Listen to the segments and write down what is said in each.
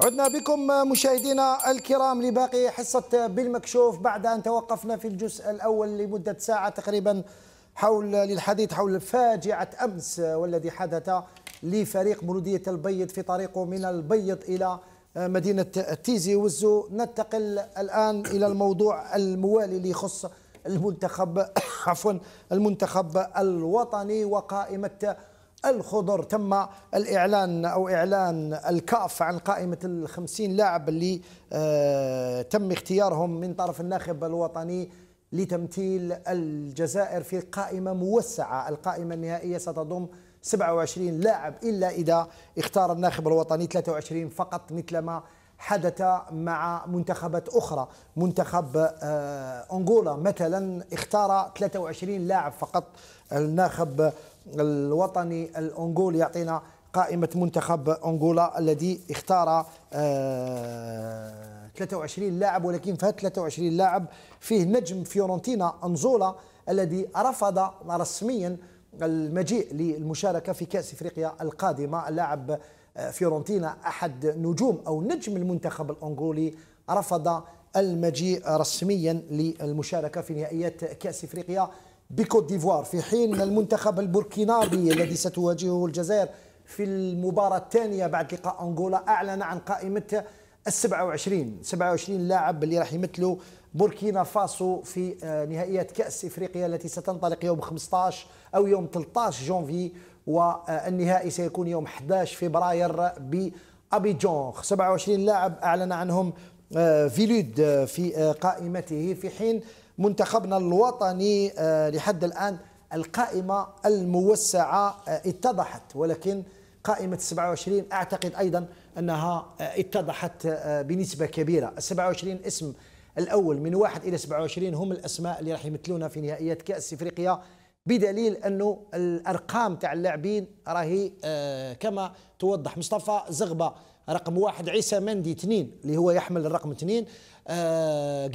عدنا بكم مشاهدينا الكرام لباقي حصة بالمكشوف بعد أن توقفنا في الجزء الأول لمدة ساعة تقريبا حول للحديث حول فاجعة أمس والذي حدث لفريق بلودية البيض في طريقه من البيض إلى مدينة تيزي وزو ننتقل الآن إلى الموضوع الموالي ليخص المنتخب عفوا المنتخب الوطني وقائمة الخضر تم الإعلان أو إعلان الكاف عن قائمة الخمسين لاعب اللي آه، تم اختيارهم من طرف الناخب الوطني لتمثيل الجزائر في قائمة موسعة القائمة النهائية ستضم 27 لاعب إلا إذا اختار الناخب الوطني 23 فقط مثلما حدث مع منتخبات أخرى منتخب آه، أنغولا مثلا اختار 23 لاعب فقط الناخب الوطني الأنغولي يعطينا قائمة منتخب أنغولا الذي اختار 23 آه، لاعب ولكن فات 23 لاعب فيه نجم فيورنتينا أنزولا الذي رفض رسميا المجيء للمشاركة في كأس إفريقيا القادمة اللاعب آه، فيورنتينا أحد نجوم أو نجم المنتخب الأنغولي رفض المجيء رسميا للمشاركة في نهائيات كأس إفريقيا بكوت ديفوار في حين المنتخب البوركينابي الذي ستواجهه الجزائر في المباراة الثانية بعد لقاء أنغولا أعلن عن قائمة ال 27 27 لاعب اللي راح يمثلوا بوركينا فاسو في آه، نهائيات كأس إفريقيا التي ستنطلق يوم 15 أو يوم 13 جونفي والنهائي سيكون يوم 11 فبراير بأبيجون 27 لاعب أعلن عنهم آه، فيلود آه، في قائمته في حين منتخبنا الوطني آه، لحد الآن القائمة الموسعة آه، اتضحت ولكن قائمة 27 أعتقد أيضا أنها آه، اتضحت بنسبة كبيرة 27 اسم الأول من 1 إلى 27 هم الأسماء اللي راح يمثلونا في نهائيات كأس إفريقيا بدليل أنه الأرقام تاع اللاعبين راهي كما توضح مصطفى زغبة رقم واحد عيسى مندي اثنين اللي هو يحمل الرقم اثنين آه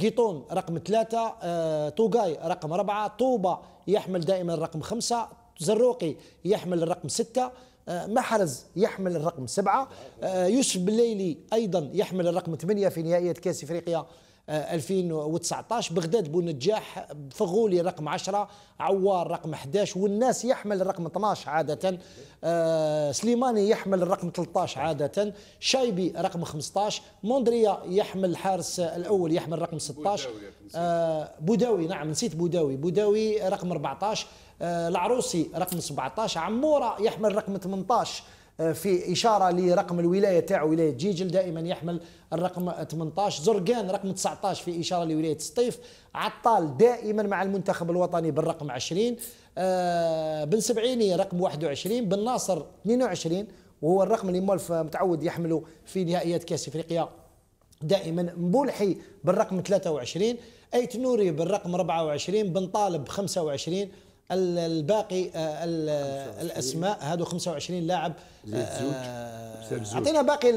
رقم ثلاثة آه توغاي رقم أربعة طوبة يحمل دائما الرقم خمسة زروقي يحمل الرقم ستة آه محرز يحمل الرقم سبعة آه يوسف بليلي أيضا يحمل الرقم ثمانية في نهائية كأس إفريقيا 2019 آه، بغداد بونجاح فغولي رقم 10 عوار رقم 11 والناس يحمل الرقم 12 عادة آه، سليماني يحمل الرقم 13 عادة شايبي رقم 15 موندريا يحمل الحارس الأول يحمل رقم 16 آه، بوداوي نعم نسيت بوداوي بوداوي رقم 14 العروسي رقم 17 عمورة يحمل رقم 18 آه، في اشاره لرقم الولايه تاعو ولايه جيجل دائما يحمل الرقم 18 زرقان رقم 19 في اشاره لولايه سطيف عطال دائما مع المنتخب الوطني بالرقم 20 آه، بن سبعيني رقم 21 بن ناصر 22 وهو الرقم اللي مولف متعود يحمله في نهائيات كاس افريقيا دائما مبولحي بالرقم 23 ايت نوري بالرقم 24 بن طالب 25 الباقي آه، الاسماء هذو 25 لاعب آه، اعطينا باقي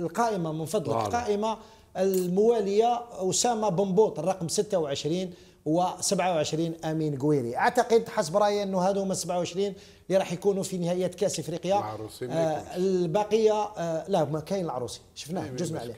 القائمه من فضلك القائمه المواليه اسامه بنبوط الرقم 26 و27 امين قويري اعتقد حسب رايي انه هذو هما 27 اللي راح يكونوا في نهائيات كاس افريقيا العروسي آه البقيه آه لا ما كاين العروسي شفناه إيه، جزنا عليه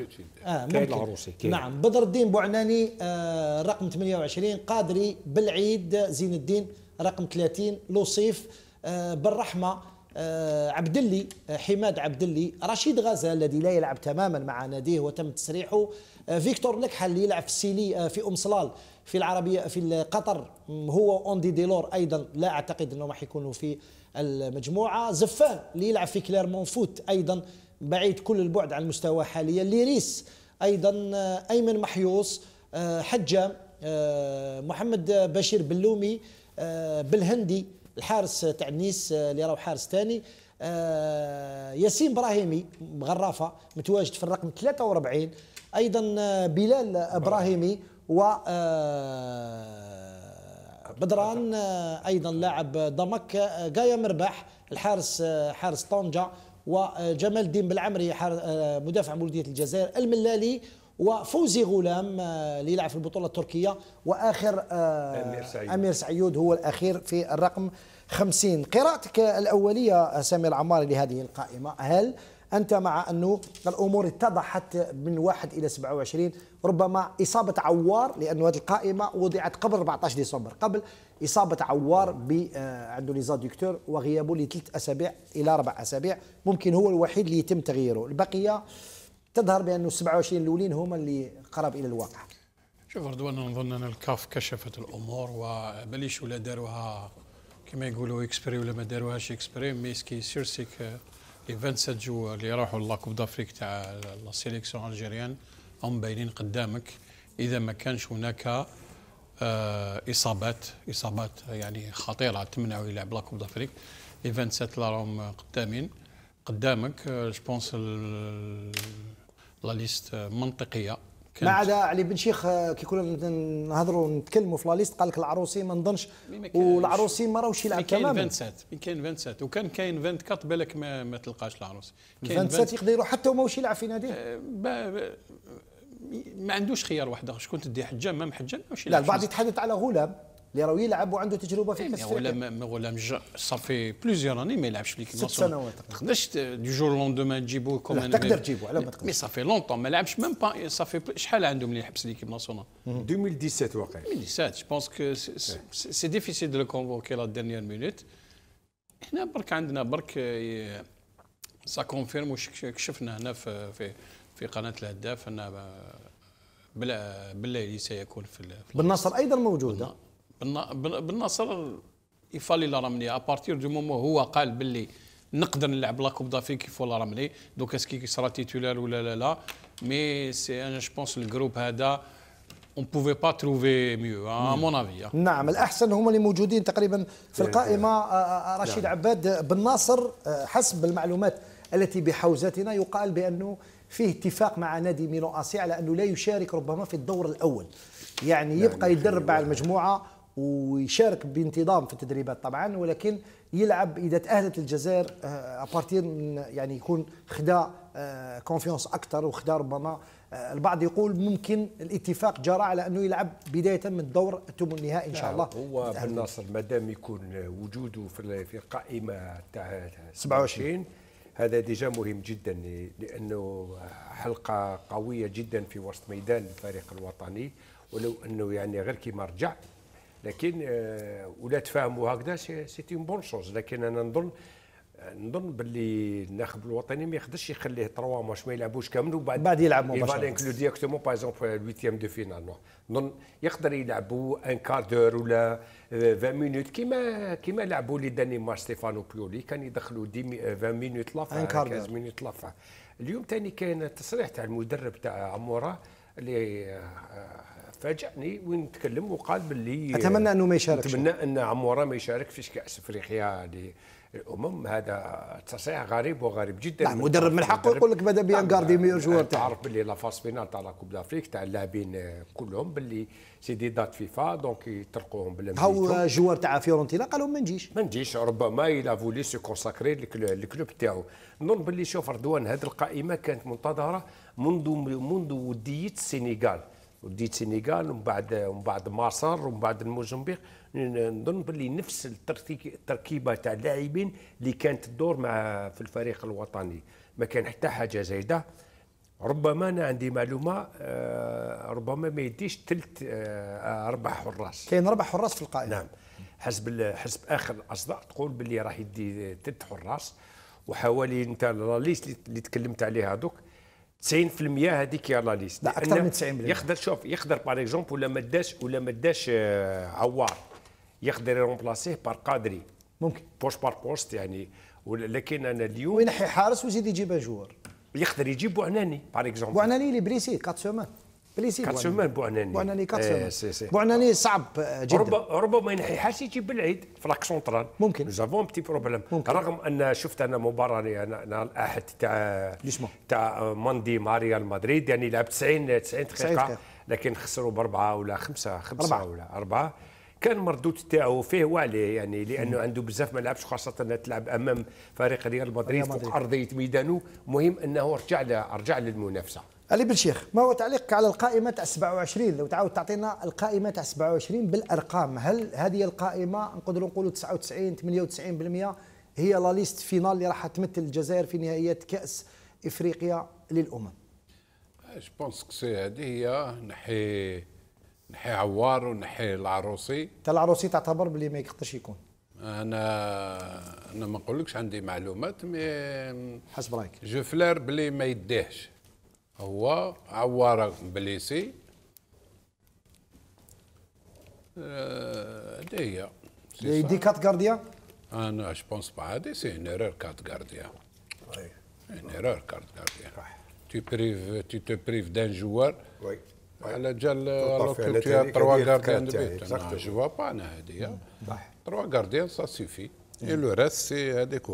آه كاين العروسي كاين نعم بدر الدين بوعناني آه رقم 28 قادري بالعيد زين الدين رقم 30 لوصيف آه، بالرحمه آه، عبد اللي آه، حماد عبد اللي رشيد غزال الذي لا يلعب تماما مع ناديه وتم تسريحه فيكتور نكحل اللي يلعب في سيلي في ام صلال في العربيه في قطر هو اوندي ديلور ايضا لا اعتقد انهم راح يكونوا في المجموعه زفان اللي يلعب في كليرمون فوت ايضا بعيد كل البعد عن المستوى حاليا ليريس ايضا ايمن محيوص حجام محمد بشير بلومي آه، بالهندي الحارس تاع نيس آه، اللي راهو حارس ثاني آه، ياسين ابراهيمي غرافه متواجد في الرقم 43 ايضا بلال ابراهيمي و بدران ايضا لاعب ضمك قايا مرباح الحارس حارس طنجه وجمال الدين بالعمري مدافع مولوديه الجزائر الملالي وفوزي غلام اللي آه، يلعب في البطوله التركيه واخر آه، امير سعيد امير سعيود هو الاخير في الرقم 50 قراءتك الاوليه سامي العماري لهذه القائمه هل انت مع انه الامور اتضحت من 1 الى 27 ربما اصابه عوار لانه هذه القائمه وضعت قبل 14 ديسمبر قبل اصابه عوار ب عنده آه، ليزادكتور وغيابه لثلاث اسابيع الى اربع اسابيع ممكن هو الوحيد اللي يتم تغييره البقيه تظهر بانه 27 الاولين هما اللي قرب الى الواقع شوف رضوان نظن ان الكاف كشفت الامور وبليش ولا داروها كما يقولوا اكسبري ولا ما داروهاش اكسبري مي سكي يصير سيك لي 27 جو اللي راحوا لاكوب دافريك تاع لا سيليكسيون الجيريان هم باينين قدامك اذا ما كانش هناك آه، اصابات اصابات يعني خطيره تمنعه يلعب لاكوب دافريك لي 27 لا راهم قدامين قدامك جو آه، بونس لا ليست منطقيه ما عدا علي بن شيخ كي كنا نهضروا نتكلموا في لا ليست قال لك العروسي ما نظنش والعروسي ما راهوش يلعب تماما كاين 27 كاين 27 وكان كاين 24 بالك ما, ما تلقاش العروسي 27 يقدر يروح حتى وماهوش يلعب في نادي ما عندوش خيار واحد شكون تدي حجام ما محجه لا البعض يتحدث على غلام اللي راه يلعب وعنده تجربه في إيه، كاس افريقيا ولا صافي بليزيور اني ما يلعبش في ليكيب ست سنوات ما تقدرش دو جور لوندومان تجيبوه كوم تقدر تجيبوه على ما تقدر مي صافي لونتون ما لعبش ميم با صافي شحال عندهم اللي يحبس ليكيب ناسيونال 2017 واقع 2017 جو بونس كو سي ديفيسيل دو كونفوكي لا ديرنيير مينوت هنا برك عندنا برك سا كونفيرم واش كشفنا هنا في في في قناه الهداف ان بلا بالله سيكون في بالنصر ايضا موجوده بالنصر يفالي لرملي ابارتير دو مومون هو قال باللي نقدر نلعب لا كوب دافي كيف ولا دوك اسكي سرا تيتولار ولا لا لا مي سي انا جو بونس الجروب هذا اون بوفي با تروفي ميو ا مون افي نعم الأحسن هما اللي موجودين تقريبا في إيه، القائمة إيه. آه، آه، آه، رشيد نعم. عباد بن ناصر حسب المعلومات التي بحوزتنا يقال بأنه فيه اتفاق مع نادي ميلو اسي على أنه لا يشارك ربما في الدور الأول يعني نعم، يبقى يدرب مع المجموعة ويشارك بانتظام في التدريبات طبعا ولكن يلعب اذا تاهلت الجزائر ابارتير آه، من يعني يكون خدا كونفيونس آه، اكثر وخدا ربما آه، البعض يقول ممكن الاتفاق جرى على انه يلعب بدايه من الدور ثم النهائي ان شاء الله هو بن ناصر مادام يكون وجوده في في القائمه تاع 27 هذا ديجا مهم جدا لانه حلقه قويه جدا في وسط ميدان الفريق الوطني ولو انه يعني غير كيما رجع لكن آه، ولا تفاهموا هكذا سيتي اون بون شوز لكن انا نظن نظن باللي الناخب الوطني ما يقدرش يخليه تروا ماتش ما يلعبوش كامل وبعد بعد يلعب ماتش بعد انكلو ديكتومون باغ اكزومبل 8 دو فينال نظن يقدر يلعبوا ان كاردور ولا 20 مينوت كيما كيما لعبوا لي داني ماتش ستيفانو بيولي كان يدخلوا 20 مينوت آه، لافا 15 مينوت لافا اليوم ثاني كاين تصريح تاع المدرب تاع عموره اللي آه، فاجأني وين تكلم وقال باللي اتمنى انه ما يشاركش اتمنى ان عموره ما يشارك في كاس افريقيا الامم هذا تصريح غريب وغريب جدا لا نعم، مدرب من حقه يقول لك ماذا بيان نعم، غاردي ميور جوار تعرف باللي لافاس فينال تاع لا كوب دافريك تاع اللاعبين كلهم باللي سي دي دات فيفا دونك يطلقوهم بلا هو جوار تاع فيورنتينا قال لهم ما نجيش ما نجيش ربما الا فولي سو كونساكري للكلوب تاعو نظن باللي شوف رضوان هذه القائمه كانت منتظره منذ منذ وديه السنغال وديت سينيغال ومن بعد ومن بعد مصر ومن بعد الموزمبيق نظن باللي نفس التركيبه تاع اللاعبين اللي كانت تدور مع في الفريق الوطني ما كان حتى حاجه زايده ربما انا عندي معلومه آه، ربما ما يديش ثلث آه، آه، اربع حراس كاين اربع حراس في القائمه نعم حسب حسب اخر الاصداء تقول باللي راح يدي ثلث حراس وحوالي انت لا ليست اللي تكلمت عليها دوك 90% هذيك هي لا ليست لا اكثر من 90% يقدر شوف يقدر باغ اكزومبل ولا ما داش ولا ما داش آه، عوار يقدر يرومبلاسيه بار قادري ممكن بوش بار بوست يعني ولكن انا اليوم وينحي حارس ويزيد يجيب جوار يقدر يجيب بوعناني باغ اكزومبل بوعناني لي بريسي 4 سومان بليسي سومان بوعناني بوعناني كاتسومان إيه بوعناني صعب آه، جدا ربما ربما ينحيحاش يجي بالعيد في لاك سونترال ممكن نوزافون بتي بروبليم رغم ان شفت انا مباراه انا الاحد تاع تاع ماندي مع ريال مدريد يعني لعب 90 90 دقيقه لكن خسروا باربعه ولا خمسه خمسه أربعة. ولا اربعه كان مردود تاعو فيه وعليه يعني لانه عنده بزاف ما لعبش خاصه تلعب امام فريق ريال مدريد في ارضيه ميدانه مهم انه رجع رجع للمنافسه علي بن شيخ ما هو تعليقك على القائمه تاع 27 لو تعاود تعطينا القائمه تاع 27 بالارقام هل هذه القائمه نقدروا نقولوا 99 98% هي لا ليست فينال اللي راح تمثل الجزائر في نهائيات كاس افريقيا للامم جو بونس كسي هذه هي نحي نحي عوار ونحي العروسي تاع العروسي تعتبر بلي ما يقدرش يكون انا انا ما نقولكش عندي معلومات مي حسب رايك جو فلير بلي ما يديهش هو عوار بليسي هادي آه، هي دي كات غارديا انا اش بونس با هادي سي ان ايرور كات غارديا وي طيب. ان ايرور كات غارديا تي بريف تي تو بريف دان جوار وي على جال لوك تي ا تروا غارديان دي بيت جو با انا هادي هي تروا غارديان سا سيفي اي لو ريست سي هاديك